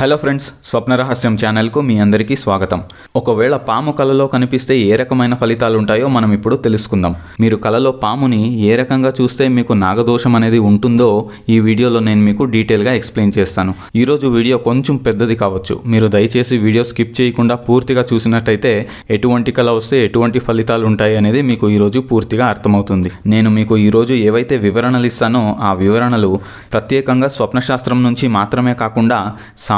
hello friends స్వప్న రహస్యం ఛానల్కు మీ అందరికీ స్వాగతం ఒకవేళ పాము కలలో కనిపిస్తే ఏ రకమైన ఫలితాలు ఉంటాయో మనం ఇప్పుడు తెలుసుకుందాం మీరు కలలో పాముని ఏ రకంగా చూస్తే మీకు నాగదోషం అనేది ఉంటుందో ఈ వీడియోలో నేను మీకు డీటెయిల్గా ఎక్స్ప్లెయిన్ చేస్తాను ఈరోజు వీడియో కొంచెం పెద్దది కావచ్చు మీరు దయచేసి వీడియో స్కిప్ చేయకుండా పూర్తిగా చూసినట్టయితే ఎటువంటి కళ వస్తే ఎటువంటి ఫలితాలు ఉంటాయి అనేది మీకు ఈరోజు పూర్తిగా అర్థమవుతుంది నేను మీకు ఈరోజు ఏవైతే వివరణలు ఇస్తానో ఆ వివరణలు ప్రత్యేకంగా స్వప్నశాస్త్రం నుంచి మాత్రమే కాకుండా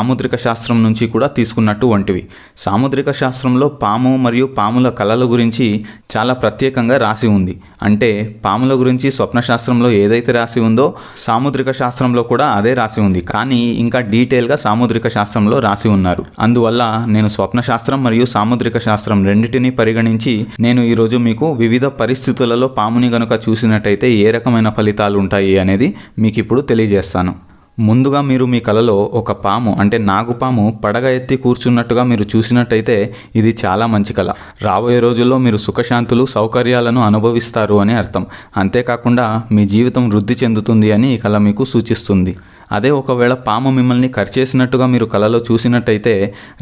సాముద్రిక శాస్త్రం నుంచి కూడా తీసుకున్నట్టు వంటివి సాముద్రిక శాస్త్రంలో పాము మరియు పాముల కళల గురించి చాలా ప్రత్యేకంగా రాసి ఉంది అంటే పాముల గురించి స్వప్న శాస్త్రంలో ఏదైతే రాసి ఉందో సాముద్రిక శాస్త్రంలో కూడా అదే రాసి ఉంది కానీ ఇంకా డీటెయిల్గా సాముద్రిక శాస్త్రంలో రాసి ఉన్నారు అందువల్ల నేను స్వప్న శాస్త్రం మరియు సాముద్రిక శాస్త్రం రెండింటినీ పరిగణించి నేను ఈరోజు మీకు వివిధ పరిస్థితులలో పాముని గనుక చూసినట్టయితే ఏ రకమైన ఫలితాలు ఉంటాయి అనేది మీకు ఇప్పుడు తెలియజేస్తాను ముందుగా మీరు మీ కలలో ఒక పాము అంటే నాగుపాము పడగ ఎత్తి కూర్చున్నట్టుగా మీరు చూసినట్టయితే ఇది చాలా మంచి కళ రాబోయే రోజుల్లో మీరు సుఖశాంతులు సౌకర్యాలను అనుభవిస్తారు అని అర్థం అంతేకాకుండా మీ జీవితం వృద్ధి చెందుతుంది అని ఈ కళ మీకు సూచిస్తుంది అదే ఒకవేళ పాము మిమ్మల్ని ఖర్చేసినట్టుగా మీరు కలలో చూసినట్టయితే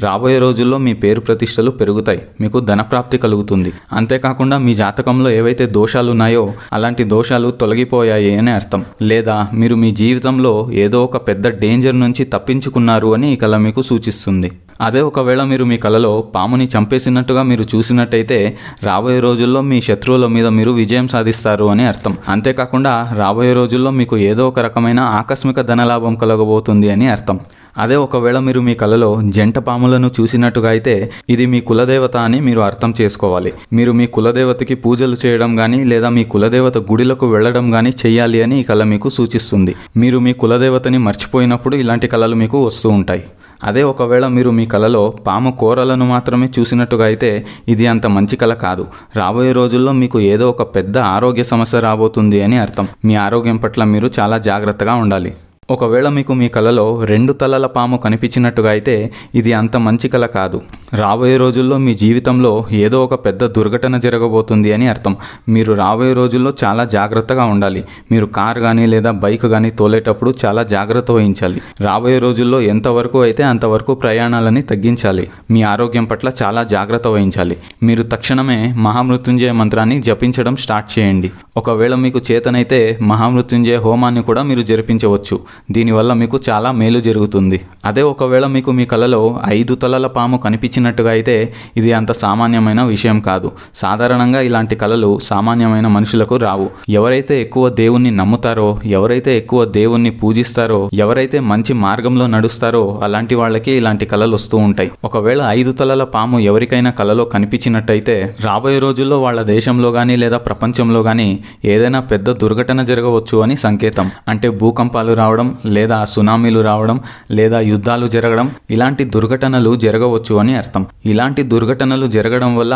రాబోయే రోజుల్లో మీ పేరు ప్రతిష్టలు పెరుగుతాయి మీకు ధనప్రాప్తి కలుగుతుంది అంతేకాకుండా మీ జాతకంలో ఏవైతే దోషాలు ఉన్నాయో అలాంటి దోషాలు తొలగిపోయాయి అని అర్థం లేదా మీరు మీ జీవితంలో ఏదో ఒక పెద్ద డేంజర్ నుంచి తప్పించుకున్నారు అని ఈ కళ మీకు సూచిస్తుంది అదే ఒకవేళ మీరు మీ కలలో పాముని చంపేసినట్టుగా మీరు చూసినట్టయితే రాబోయే రోజుల్లో మీ శత్రువుల మీద మీరు విజయం సాధిస్తారు అని అర్థం అంతేకాకుండా రాబోయే రోజుల్లో మీకు ఏదో ఒక రకమైన ఆకస్మిక ధనలాభం కలగబోతుంది అని అర్థం అదే ఒకవేళ మీరు మీ కలలో జంట పాములను చూసినట్టుగా అయితే ఇది మీ కులదేవత అని మీరు అర్థం చేసుకోవాలి మీరు మీ కులదేవతకి పూజలు చేయడం కానీ లేదా మీ కులదేవత గుడిలకు వెళ్ళడం కానీ చేయాలి అని ఈ కళ మీకు సూచిస్తుంది మీరు మీ కులదేవతని మర్చిపోయినప్పుడు ఇలాంటి కళలు మీకు వస్తూ ఉంటాయి అదే ఒకవేళ మీరు మీ కలలో పాము కూరలను మాత్రమే చూసినట్టుగా అయితే ఇది అంత మంచి కళ కాదు రాబోయే రోజుల్లో మీకు ఏదో ఒక పెద్ద ఆరోగ్య సమస్య రాబోతుంది అని అర్థం మీ ఆరోగ్యం పట్ల మీరు చాలా జాగ్రత్తగా ఉండాలి ఒకవేళ మీకు మీ కలలో రెండు తలల పాము కనిపించినట్టుగా అయితే ఇది అంత మంచి కళ కాదు రాబోయే రోజుల్లో మీ జీవితంలో ఏదో ఒక పెద్ద దుర్ఘటన జరగబోతుంది అని అర్థం మీరు రాబోయే రోజుల్లో చాలా జాగ్రత్తగా ఉండాలి మీరు కార్ కానీ లేదా బైక్ కానీ తోలేటప్పుడు చాలా జాగ్రత్త వహించాలి రాబోయే రోజుల్లో ఎంతవరకు అయితే అంతవరకు ప్రయాణాలని తగ్గించాలి మీ ఆరోగ్యం పట్ల చాలా జాగ్రత్త వహించాలి మీరు తక్షణమే మహామృత్యుంజయ మంత్రాన్ని జపించడం స్టార్ట్ చేయండి ఒకవేళ మీకు చేతనైతే మహామృత్యుంజయ హోమాన్ని కూడా మీరు జరిపించవచ్చు దీనివల్ల మీకు చాలా మేలు జరుగుతుంది అదే ఒకవేళ మీకు మీ కలలో ఐదు తలల పాము కనిపించినట్టుగా అయితే ఇది అంత సామాన్యమైన విషయం కాదు సాధారణంగా ఇలాంటి కళలు సామాన్యమైన మనుషులకు రావు ఎవరైతే ఎక్కువ దేవుణ్ణి నమ్ముతారో ఎవరైతే ఎక్కువ దేవుణ్ణి పూజిస్తారో ఎవరైతే మంచి మార్గంలో నడుస్తారో అలాంటి వాళ్ళకి ఇలాంటి కళలు వస్తూ ఉంటాయి ఒకవేళ ఐదు తలల పాము ఎవరికైనా కళలో కనిపించినట్టయితే రాబోయే రోజుల్లో వాళ్ళ దేశంలో కానీ లేదా ప్రపంచంలో కానీ ఏదైనా పెద్ద దుర్ఘటన జరగవచ్చు అని సంకేతం అంటే భూకంపాలు రావడం రావడం లేదా సునామీలు రావడం లేదా యుద్ధాలు జరగడం ఇలాంటి దుర్ఘటనలు జరగవచ్చు అని అర్థం ఇలాంటి దుర్ఘటనలు జరగడం వల్ల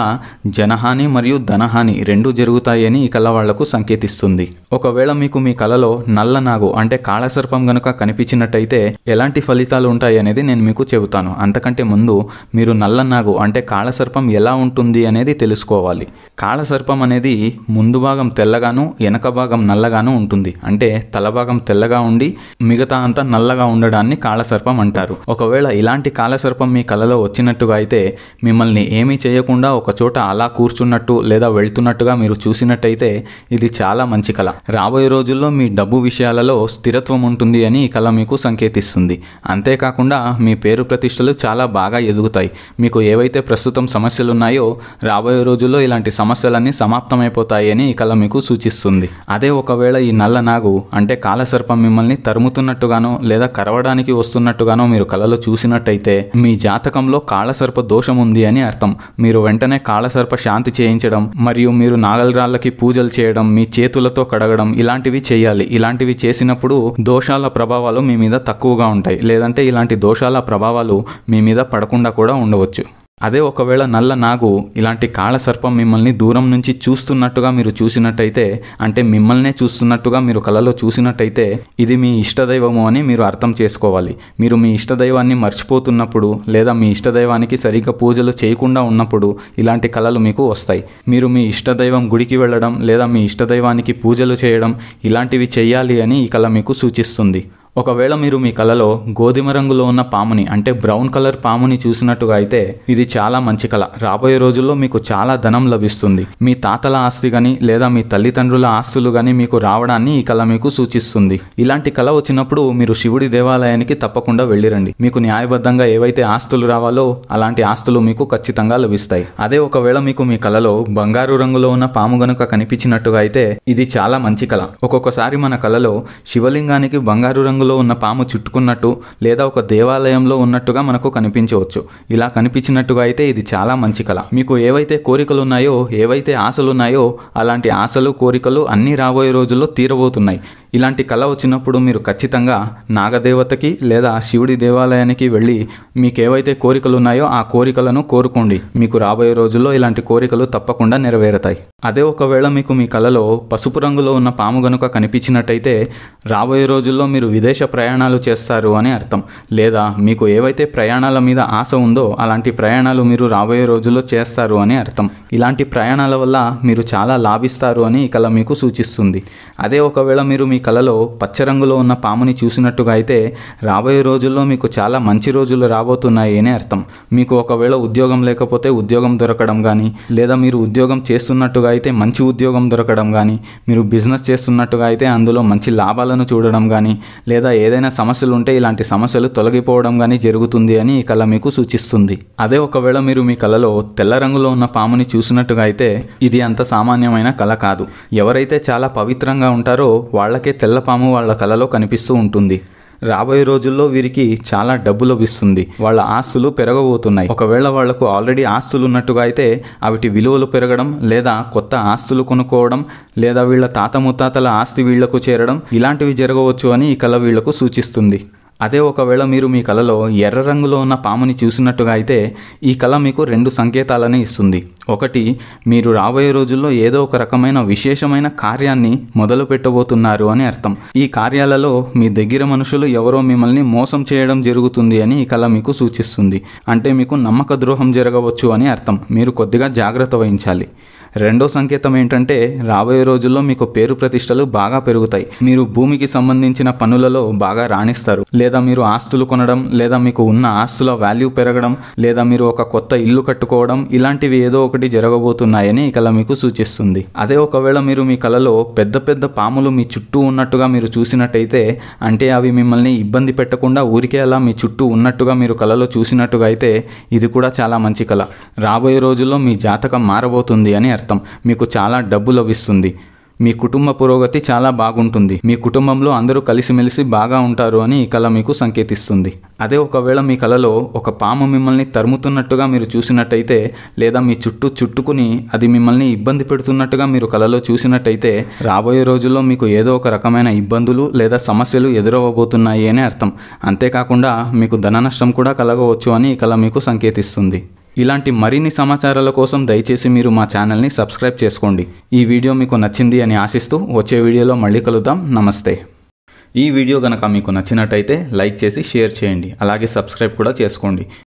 జనహాని మరియు ధనహాని రెండూ జరుగుతాయని ఈ కళ వాళ్లకు సంకేతిస్తుంది ఒకవేళ మీకు మీ కళలో నల్ల నాగు అంటే కాళసర్పం గనుక కనిపించినట్టయితే ఎలాంటి ఫలితాలు ఉంటాయి అనేది నేను మీకు చెబుతాను అంతకంటే ముందు మీరు నల్ల నాగు అంటే కాళసర్పం ఎలా ఉంటుంది అనేది తెలుసుకోవాలి కాళసర్పం అనేది ముందు భాగం తెల్లగాను వెనక భాగం నల్లగాను ఉంటుంది అంటే తల భాగం తెల్లగా ఉండి మిగతా అంతా నల్లగా ఉండడాన్ని కాళసర్పం అంటారు ఒకవేళ ఇలాంటి కాళసర్పం మీ కలలో వచ్చినట్టుగా అయితే మిమ్మల్ని ఏమీ చేయకుండా ఒక చోట అలా కూర్చున్నట్టు లేదా వెళ్తున్నట్టుగా మీరు చూసినట్టయితే ఇది చాలా మంచి కళ రాబోయే రోజుల్లో మీ డబ్బు విషయాలలో స్థిరత్వం ఉంటుంది అని ఈ కళ మీకు సంకేతిస్తుంది అంతేకాకుండా మీ పేరు ప్రతిష్టలు చాలా బాగా ఎదుగుతాయి మీకు ఏవైతే ప్రస్తుతం సమస్యలు ఉన్నాయో రాబోయే రోజుల్లో ఇలాంటి సమస్య సమస్యలన్నీ సమాప్తమైపోతాయని ఈ కళ మీకు సూచిస్తుంది అదే ఒకవేళ ఈ నల్ల నాగు అంటే కాలసర్పం మిమ్మల్ని తరుముతున్నట్టుగానో లేదా కరవడానికి వస్తున్నట్టుగానో మీరు కళలో చూసినట్టయితే మీ జాతకంలో కాలసర్ప దోషం ఉంది అని అర్థం మీరు వెంటనే కాలసర్ప శాంతి చేయించడం మరియు మీరు నాగలరాళ్ళకి పూజలు చేయడం మీ చేతులతో కడగడం ఇలాంటివి చేయాలి ఇలాంటివి చేసినప్పుడు దోషాల ప్రభావాలు మీ మీద తక్కువగా ఉంటాయి లేదంటే ఇలాంటి దోషాల ప్రభావాలు మీ మీద పడకుండా కూడా ఉండవచ్చు అదే ఒకవేళ నల్ల నాగు ఇలాంటి కాళసర్పం మిమ్మల్ని దూరం నుంచి చూస్తున్నట్టుగా మీరు చూసినట్టయితే అంటే మిమ్మల్నే చూస్తున్నట్టుగా మీరు కలలో చూసినట్టయితే ఇది మీ ఇష్టదైవము అని మీరు అర్థం చేసుకోవాలి మీరు మీ ఇష్టదైవాన్ని మర్చిపోతున్నప్పుడు లేదా మీ ఇష్టదైవానికి సరిగ్గా పూజలు చేయకుండా ఉన్నప్పుడు ఇలాంటి కళలు మీకు వస్తాయి మీరు మీ ఇష్టదైవం గుడికి వెళ్ళడం లేదా మీ ఇష్టదైవానికి పూజలు చేయడం ఇలాంటివి చేయాలి అని ఈ కళ మీకు సూచిస్తుంది ఒకవేళ మీరు మీ కళలో గోధుమ రంగులో ఉన్న పాముని అంటే బ్రౌన్ కలర్ పాముని చూసినట్టుగా అయితే ఇది చాలా మంచి కళ రాబోయే రోజుల్లో మీకు చాలా ధనం లభిస్తుంది మీ తాతల ఆస్తి కానీ లేదా మీ తల్లిదండ్రుల ఆస్తులు కానీ మీకు రావడాన్ని ఈ కళ మీకు సూచిస్తుంది ఇలాంటి కళ వచ్చినప్పుడు మీరు శివుడి దేవాలయానికి తప్పకుండా వెళ్ళిరండి మీకు న్యాయబద్ధంగా ఏవైతే ఆస్తులు రావాలో అలాంటి ఆస్తులు మీకు ఖచ్చితంగా లభిస్తాయి అదే ఒకవేళ మీకు మీ కళలో బంగారు రంగులో ఉన్న పాము గనుక కనిపించినట్టుగా అయితే ఇది చాలా మంచి కళ ఒక్కొక్కసారి మన కళలో శివలింగానికి బంగారు రంగులో చెట్టులో ఉన్న పాము చుట్టుకున్నట్టు లేదా ఒక దేవాలయంలో ఉన్నట్టుగా మనకు కనిపించవచ్చు ఇలా కనిపించినట్టుగా అయితే ఇది చాలా మంచి కళ మీకు ఏవైతే కోరికలు ఉన్నాయో ఏవైతే ఆశలు ఉన్నాయో అలాంటి ఆశలు కోరికలు అన్నీ రాబోయే రోజుల్లో తీరబోతున్నాయి ఇలాంటి కళ వచ్చినప్పుడు మీరు ఖచ్చితంగా నాగదేవతకి లేదా శివుడి దేవాలయానికి వెళ్ళి మీకు ఏవైతే కోరికలు ఉన్నాయో ఆ కోరికలను కోరుకోండి మీకు రాబోయే రోజుల్లో ఇలాంటి కోరికలు తప్పకుండా నెరవేరుతాయి అదే ఒకవేళ మీకు మీ కళలో పసుపు రంగులో ఉన్న పాము గనుక కనిపించినట్టయితే రాబోయే రోజుల్లో మీరు విదేశ ప్రయాణాలు చేస్తారు అని అర్థం లేదా మీకు ఏవైతే ప్రయాణాల మీద ఆశ ఉందో అలాంటి ప్రయాణాలు మీరు రాబోయే రోజుల్లో చేస్తారు అని అర్థం ఇలాంటి ప్రయాణాల వల్ల మీరు చాలా లాభిస్తారు అని ఈ కళ మీకు సూచిస్తుంది అదే ఒకవేళ మీరు మీ కలలో పచ్చరంగులో ఉన్న పాముని చూసినట్టుగా అయితే రాబోయే రోజుల్లో మీకు చాలా మంచి రోజులు రాబోతున్నాయి అని అర్థం మీకు ఒకవేళ ఉద్యోగం లేకపోతే ఉద్యోగం దొరకడం కానీ లేదా మీరు ఉద్యోగం చేస్తున్నట్టుగా అయితే మంచి ఉద్యోగం దొరకడం కానీ మీరు బిజినెస్ చేస్తున్నట్టుగా అయితే అందులో మంచి లాభాలను చూడడం కానీ లేదా ఏదైనా సమస్యలు ఉంటే ఇలాంటి సమస్యలు తొలగిపోవడం కానీ జరుగుతుంది అని ఈ కళ మీకు సూచిస్తుంది అదే ఒకవేళ మీరు మీ కళలో తెల్ల రంగులో ఉన్న పాముని చూసినట్టుగా అయితే ఇది అంత సామాన్యమైన కళ కాదు ఎవరైతే చాలా పవిత్రంగా ఉంటారో వాళ్ళకే అలాగే తెల్లపాము వాళ్ళ కలలో కనిపిస్తూ ఉంటుంది రాబోయే రోజుల్లో వీరికి చాలా డబ్బు లభిస్తుంది వాళ్ళ ఆస్తులు పెరగబోతున్నాయి ఒకవేళ వాళ్లకు ఆల్రెడీ ఆస్తులు ఉన్నట్టుగా అయితే అవిటి విలువలు పెరగడం లేదా కొత్త ఆస్తులు కొనుక్కోవడం లేదా వీళ్ళ తాత ముత్తాతల ఆస్తి వీళ్లకు చేరడం ఇలాంటివి జరగవచ్చు అని ఈ కళ వీళ్లకు సూచిస్తుంది అదే ఒకవేళ మీరు మీ కలలో ఎర్ర రంగులో ఉన్న పాముని చూసినట్టుగా అయితే ఈ కళ మీకు రెండు సంకేతాలని ఇస్తుంది ఒకటి మీరు రాబోయే రోజుల్లో ఏదో ఒక రకమైన విశేషమైన కార్యాన్ని మొదలు పెట్టబోతున్నారు అని అర్థం ఈ కార్యాలలో మీ దగ్గర మనుషులు ఎవరో మిమ్మల్ని మోసం చేయడం జరుగుతుంది అని ఈ కళ మీకు సూచిస్తుంది అంటే మీకు నమ్మక ద్రోహం జరగవచ్చు అని అర్థం మీరు కొద్దిగా జాగ్రత్త వహించాలి రెండో సంకేతం ఏంటంటే రాబోయే రోజుల్లో మీకు పేరు ప్రతిష్టలు బాగా పెరుగుతాయి మీరు భూమికి సంబంధించిన పనులలో బాగా రాణిస్తారు లేదా మీరు ఆస్తులు కొనడం లేదా మీకు ఉన్న ఆస్తుల వాల్యూ పెరగడం లేదా మీరు ఒక కొత్త ఇల్లు కట్టుకోవడం ఇలాంటివి ఏదో ఒకటి జరగబోతున్నాయని ఈ కళ మీకు సూచిస్తుంది అదే ఒకవేళ మీరు మీ కళలో పెద్ద పెద్ద పాములు మీ చుట్టూ ఉన్నట్టుగా మీరు చూసినట్టయితే అంటే అవి మిమ్మల్ని ఇబ్బంది పెట్టకుండా ఊరికే అలా మీ చుట్టూ ఉన్నట్టుగా మీరు కళలో చూసినట్టుగా అయితే ఇది కూడా చాలా మంచి కళ రాబోయే రోజుల్లో మీ జాతకం మారబోతుంది అని అర్థం మీకు చాలా డబ్బు లభిస్తుంది మీ కుటుంబ పురోగతి చాలా బాగుంటుంది మీ కుటుంబంలో అందరూ కలిసిమెలిసి బాగా ఉంటారు అని ఈ కళ మీకు సంకేతిస్తుంది అదే ఒకవేళ మీ కళలో ఒక పాము మిమ్మల్ని తరుముతున్నట్టుగా మీరు చూసినట్టయితే లేదా మీ చుట్టూ చుట్టుకుని అది మిమ్మల్ని ఇబ్బంది పెడుతున్నట్టుగా మీరు కళలో చూసినట్టయితే రాబోయే రోజుల్లో మీకు ఏదో ఒక రకమైన ఇబ్బందులు లేదా సమస్యలు ఎదురవ్వబోతున్నాయి అని అర్థం అంతేకాకుండా మీకు ధన నష్టం కూడా కలగవచ్చు అని ఈ కళ మీకు సంకేతిస్తుంది ఇలాంటి మరిన్ని సమాచారాల కోసం దయచేసి మీరు మా ఛానల్ని సబ్స్క్రైబ్ చేసుకోండి ఈ వీడియో మీకు నచ్చింది అని ఆశిస్తూ వచ్చే వీడియోలో మళ్ళీ కలుద్దాం నమస్తే ఈ వీడియో కనుక మీకు నచ్చినట్టయితే లైక్ చేసి షేర్ చేయండి అలాగే సబ్స్క్రైబ్ కూడా చేసుకోండి